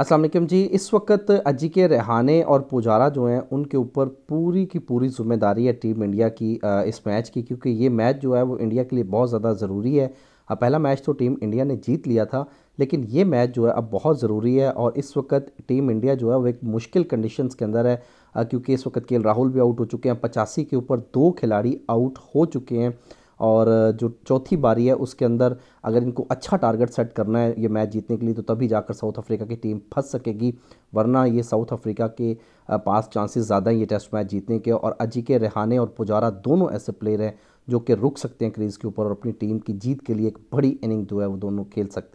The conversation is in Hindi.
असलम जी इस वक्त अजी के रेहाने और पुजारा जो हैं उनके ऊपर पूरी की पूरी जिम्मेदारी है टीम इंडिया की इस मैच की क्योंकि ये मैच जो है वो इंडिया के लिए बहुत ज़्यादा ज़रूरी है अब पहला मैच तो टीम इंडिया ने जीत लिया था लेकिन ये मैच जो है अब बहुत ज़रूरी है और इस वक्त टीम इंडिया जो है वो एक मुश्किल कंडीशन के अंदर है क्योंकि इस वक्त के राहुल भी आउट हो चुके हैं पचासी के ऊपर दो खिलाड़ी आउट हो चुके हैं और जो चौथी बारी है उसके अंदर अगर इनको अच्छा टारगेट सेट करना है ये मैच जीतने के लिए तो तभी जाकर साउथ अफ्रीका की टीम फंस सकेगी वरना ये साउथ अफ्रीका के पास चांसेस ज़्यादा हैं ये टेस्ट मैच जीतने के और अजी के रहाने और पुजारा दोनों ऐसे प्लेयर हैं जो कि रुक सकते हैं क्रीज़ के ऊपर और अपनी टीम की जीत के लिए एक बड़ी इनिंग जो है वो दोनों खेल सकते हैं